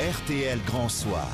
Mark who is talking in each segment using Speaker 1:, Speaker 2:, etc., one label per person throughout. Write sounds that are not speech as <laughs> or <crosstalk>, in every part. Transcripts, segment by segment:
Speaker 1: RTL Grand Soir.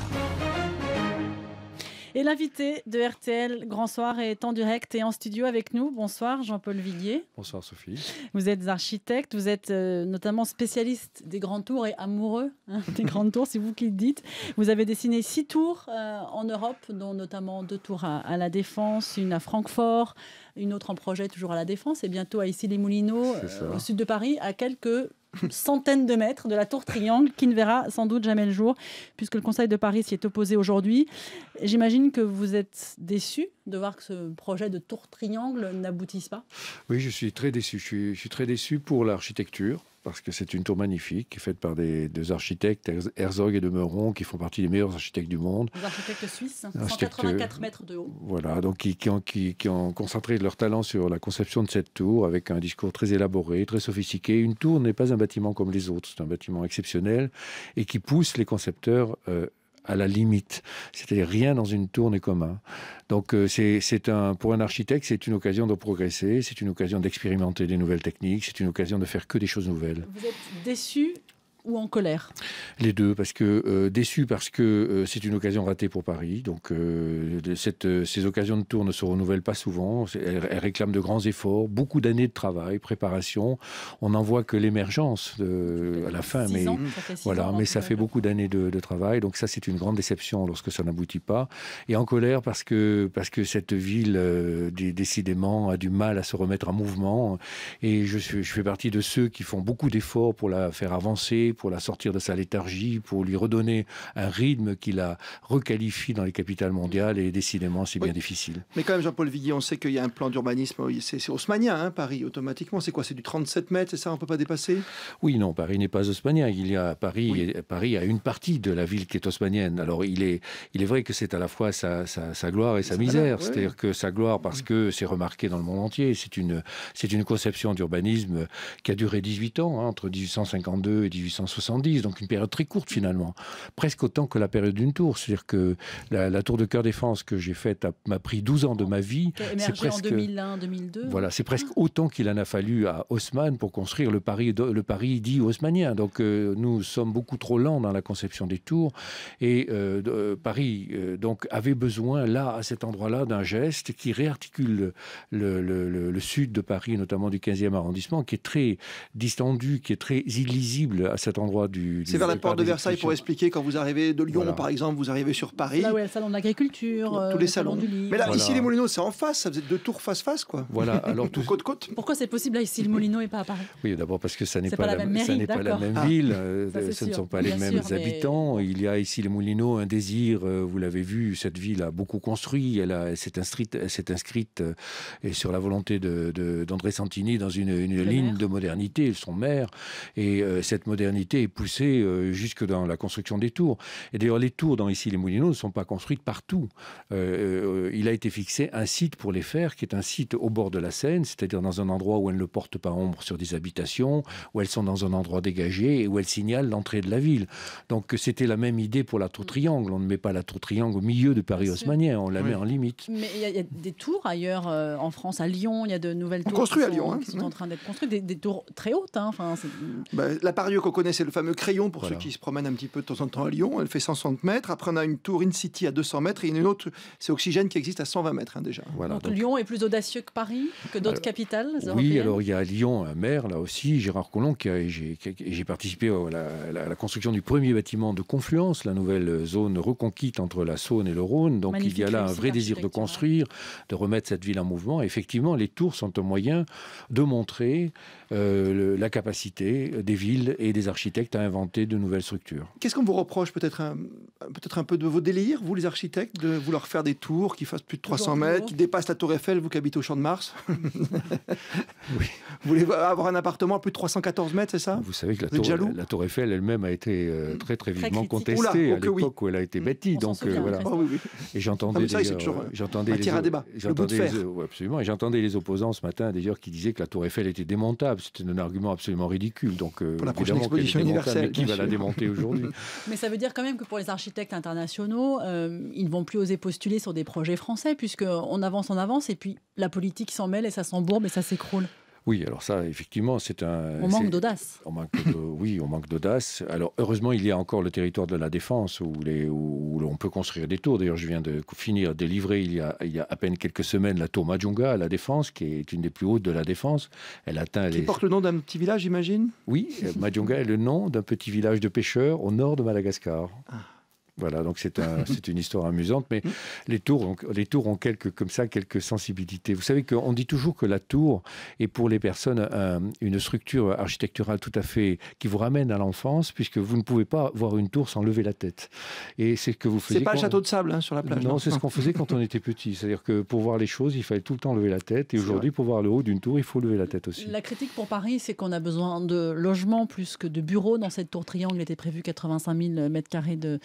Speaker 2: Et l'invité de RTL Grand Soir est en direct et en studio avec nous. Bonsoir Jean-Paul Villiers. Bonsoir Sophie. Vous êtes architecte, vous êtes euh, notamment spécialiste des grands tours et amoureux hein, des <laughs> grandes tours, c'est vous qui le dites. Vous avez dessiné six tours euh, en Europe, dont notamment deux tours à, La Défense, une à Francfort, une autre en projet toujours à La Défense et bientôt à Issy-les-Moulineaux, euh, au sud de Paris, à quelques centaines de mètres de la tour Triangle qui ne verra sans doute jamais le jour puisque le Conseil de Paris s'y est opposé aujourd'hui. J'imagine que vous êtes déçu de voir que ce projet de tour Triangle n'aboutisse pas.
Speaker 1: Oui, je suis très déçu. je suis très déçu pour l'architecture parce que c'est une tour magnifique, faite par des, architectes, Herzog et de Meuron, qui font partie des meilleurs architectes du monde.
Speaker 2: Des architectes suisses, 184 hein, mètres de haut. Voilà,
Speaker 1: donc qui, qui, ont, concentré leur talent sur la conception de cette tour, avec un discours très élaboré, très sophistiqué. Une tour n'est pas un bâtiment comme les autres, c'est un bâtiment exceptionnel, et qui pousse les concepteurs... Euh, à la limite. cest rien dans une tour n'est commun. Donc euh, c'est un, pour un architecte, c'est une occasion de progresser, c'est une occasion d'expérimenter des nouvelles techniques, c'est une occasion de faire que des choses nouvelles.
Speaker 2: Vous êtes déçu ou en colère
Speaker 1: Les deux, parce que euh, déçu parce que euh, c'est une occasion ratée pour Paris. Donc euh, cette, ces occasions de tour ne se renouvellent pas souvent. Elles, réclament de grands efforts, beaucoup d'années de travail, préparation. On n'en voit que l'émergence à la fin, mais voilà, mais ça fait beaucoup d'années de, de, travail. Donc ça, c'est une grande déception lorsque ça n'aboutit pas. Et en colère parce que parce que cette ville décidément a du mal à se remettre en mouvement. Et je, suis, je fais partie de ceux qui font beaucoup d'efforts pour la faire avancer, pour la sortir de sa léthargie, pour lui redonner un rythme qui la requalifie dans les capitales mondiales. Et décidément, c'est bien difficile.
Speaker 3: Mais quand même, Jean-Paul Viguier, on sait qu'il y a un plan d'urbanisme. C'est haussmanien, hein, Paris, automatiquement.
Speaker 1: C'est quoi C'est du 37 mètres, c'est ça On ne peut pas dépasser Oui, non, Paris n'est pas haussmanien. Il y a Paris, et, Paris a une partie de la ville qui est haussmanienne. Alors, il est, il est vrai que c'est à la fois sa, sa, gloire et sa misère. C'est-à-dire que sa gloire, parce que c'est remarqué dans le monde entier, c'est une, une conception d'urbanisme qui a duré 18 ans, hein, entre 1852 et 1850 donc une période très courte finalement, presque autant que la période d'une tour. C'est-à-dire que la, tour de cœur défense que j'ai faite m'a pris 12 ans de ma vie. C'est presque en 2001,
Speaker 2: 2002. Voilà,
Speaker 1: c'est presque autant qu'il en a fallu à Haussmann pour construire le Paris, le Paris dit haussmannien. Donc euh, nous sommes beaucoup trop lents dans la conception des tours et euh, euh, Paris donc avait besoin là à cet endroit-là d'un geste qui réarticule le, sud de Paris, notamment du 15e arrondissement, qui est très distendu, qui est très illisible à endroit du. c'est vers la porte de Versailles pour
Speaker 3: expliquer quand vous arrivez de Lyon, par exemple, vous arrivez sur Paris. Là où
Speaker 2: le salon de l'agriculture. Tous les euh, salons.
Speaker 3: Du Mais là, ici les Moulineaux, c'est en face, ça faisait deux tours face face quoi.
Speaker 1: Voilà, <laughs> alors tout
Speaker 2: côte côte. Pourquoi c'est possible là ici le Moulineau et pas à Paris
Speaker 1: Oui, d'abord parce que ça n'est pas, la même, n'est pas la même ah. ville, euh, ce ne sont pas les mêmes habitants. Il y a ici les Moulineaux un désir, euh, vous l'avez vu, cette ville a beaucoup construit, elle, s'est inscrite, s'est inscrite et sur la volonté de, d'André Santini dans une, ligne de modernité, son maire et cette modernité est poussée euh, jusque dans la construction des tours. Et d'ailleurs, les tours dans ici les Moulineaux ne sont pas construites partout. Euh, euh, il a été fixé un site pour les faire, qui est un site au bord de la Seine, c'est-à-dire dans un endroit où elles ne portent pas ombre sur des habitations, où elles sont dans un endroit dégagé et où elles signalent l'entrée de la ville. Donc c'était la même idée pour la tour mm. triangle. On ne met pas la tour triangle au milieu de Paris haussmannien, on la met en limite.
Speaker 2: Mais il y, a des tours ailleurs en France, à Lyon, il y a de nouvelles tours qui, à Lyon, hein, qui sont, en train d'être construites, des, tours très hautes. Hein, enfin,
Speaker 3: bah, la Parieux qu'on c'est le fameux crayon pour ceux qui se promènent un petit peu de temps en temps à Lyon. Elle fait 160 mètres. Après, on a une tour in-city à 200 mètres et une autre, c'est Oxygène
Speaker 1: qui existe à 120 mètres hein, déjà. donc,
Speaker 2: Lyon est plus audacieux que Paris, que d'autres euh, capitales Oui, alors
Speaker 1: il y a Lyon un euh, maire, là aussi, Gérard Collomb, qui j'ai participé à la, construction du premier bâtiment de Confluence, la nouvelle euh, zone reconquise entre la Saône et le Rhône. Donc il y a là un vrai désir de construire, de remettre cette ville en mouvement. effectivement, les tours sont un moyen de montrer la capacité des villes et des architectes architecte à inventer de nouvelles structures.
Speaker 3: Qu'est-ce qu'on vous reproche peut-être euh, peut-être un peu de vos délires, vous les architectes, de vouloir faire des tours qui fassent plus de 300 mètres, qui dépassent la tour Eiffel, vous qui habitez au Champ de Mars. <laughs> oui. Vous voulez avoir un appartement à plus de 314 mètres, c'est ça
Speaker 1: Vous savez que la tour, la, tour, Eiffel elle-même a été euh, mm. très très vivement contestée à oh l'époque où elle a été mm. bâtie. donc euh, voilà. Et j'entendais ah, euh, j'entendais les, débat, le absolument. Et j'entendais les opposants ce matin d'ailleurs qui disaient que la tour Eiffel était démontable. C'était un argument absolument ridicule. Donc évidemment Pour la prochaine exposition universelle, qui va la démonter aujourd'hui
Speaker 2: <laughs> Mais ça veut dire quand même que pour les architectes internationaux, euh, ils ne vont plus oser postuler sur des projets français, puisqu'on avance, en avance, et puis la politique s'en mêle et ça s'embourbe et ça s'écroule.
Speaker 1: Oui, alors ça, effectivement, c'est un. On manque d'audace. On manque de... <laughs> Oui, on manque d'audace. Alors, heureusement, il y a encore le territoire de la défense où, les... où on peut construire des tours. D'ailleurs, je viens de finir, délivrer il y, a... il y a à peine quelques semaines la tour Majunga à la défense, qui est une des plus hautes de la défense. Elle atteint. Qui porte le
Speaker 3: nom d'un petit village, j'imagine
Speaker 1: Oui, euh, Majunga est le nom d'un petit village de pêcheurs au nord de Madagascar. Ah. Voilà, donc c'est un, <laughs> une histoire amusante, mais les tours, les tours ont quelques, comme ça quelques sensibilités. Vous savez qu'on dit toujours que la tour est pour les personnes euh, une structure architecturale tout à fait qui vous ramène à l'enfance, puisque vous ne pouvez pas voir une tour sans lever la tête. Et c'est ce que vous faisiez. C'est pas un château
Speaker 3: de sable hein, sur la plage. Non, c'est ce qu'on
Speaker 1: faisait quand on était petit. C'est-à-dire que pour voir les choses, il fallait tout le temps lever la tête. Et aujourd'hui, pour voir le haut d'une tour, il faut lever la tête aussi. La
Speaker 2: critique pour Paris, c'est qu'on a besoin de logements plus que de bureaux dans cette tour triangle. Il était prévu 85 000 mètres carrés de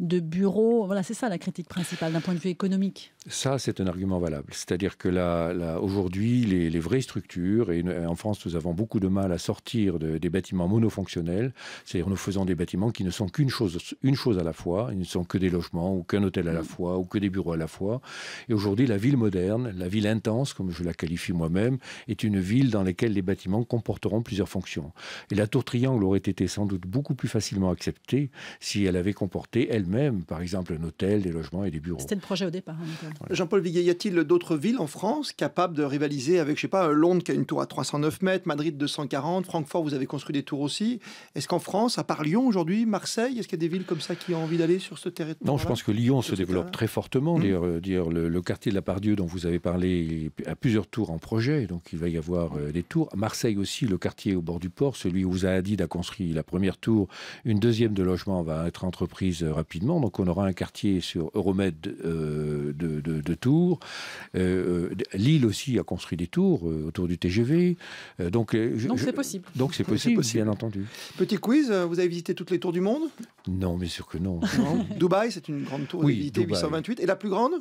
Speaker 2: de bureaux. Voilà, c'est ça la critique principale d'un point de vue économique.
Speaker 1: Ça, c'est un argument valable. C'est-à-dire que là, aujourd'hui, les, vraies structures, et en France, nous avons beaucoup de mal à sortir des bâtiments monofonctionnels, c'est-à-dire nous faisons des bâtiments qui ne sont qu'une chose, une chose à la fois, ils ne sont que des logements, ou qu'un hôtel à la mm. fois, ou que des bureaux à la fois. Et aujourd'hui, la ville moderne, la ville intense, comme je la qualifie moi-même, est une ville dans laquelle les bâtiments comporteront plusieurs fonctions. Et la tour triangle aurait été sans doute beaucoup plus facilement acceptée si elle avait comporté, elle même par exemple un hôtel, des logements et des bureaux. C'était le
Speaker 2: projet au départ. Hein,
Speaker 3: Jean-Paul Viguet, y a-t-il d'autres villes en France capables de rivaliser avec, je sais pas, Londres qui a une tour à 309 mètres, Madrid 240, Francfort, vous avez construit des tours aussi. Est-ce qu'en France, à part Lyon aujourd'hui, Marseille, est-ce qu'il y a des villes comme ça qui ont envie d'aller sur ce territoire Non, je pense que
Speaker 1: Lyon se développe très fortement. Hmm. D'ailleurs, euh, le, quartier de la Pardieu dont vous avez parlé a plusieurs tours en projet, donc il va y avoir euh, des tours. Marseille aussi, le quartier au bord du port, celui où Zahadid a construit la première tour, une deuxième de logement va être entreprise euh, rapidement donc on aura un quartier sur Euromède euh, de, Tours. Euh, euh, Lille aussi a construit des tours autour du TGV. donc c'est possible. Donc c'est possible, bien entendu.
Speaker 3: Petit quiz, vous avez visité toutes les tours du monde
Speaker 1: Non, bien sûr que non.
Speaker 3: Dubaï, c'est une grande tour oui, 828. Et la plus grande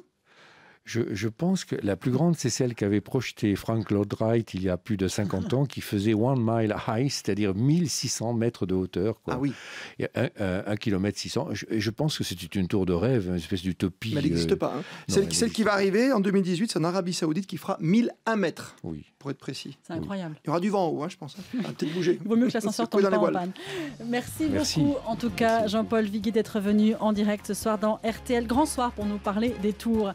Speaker 1: je, pense que la plus grande, c'est celle qu'avait projetée Frank Lloyd Wright il y a plus de 50 ah. ans, qui faisait One Mile High, c'est-à-dire 1600 mètres de hauteur. Ah oui. Et un, kilomètre 600. Je, je pense que c'était une tour de rêve, une espèce d'utopie. elle n'existe euh, pas. Hein. celle,
Speaker 3: qui va arriver en 2018, c'est en Arabie Saoudite qui fera 1001 mètres. Oui. Pour être précis. C'est incroyable. Il y aura du vent en haut, hein, je pense. <laughs> Ah, peut-être bouger. Vaut mieux que l'ascenseur tombe pas en panne.
Speaker 2: Merci, Merci, beaucoup, en tout cas, Jean-Paul Vigui, d'être venu en direct ce soir dans RTL Grand Soir pour nous parler des tours.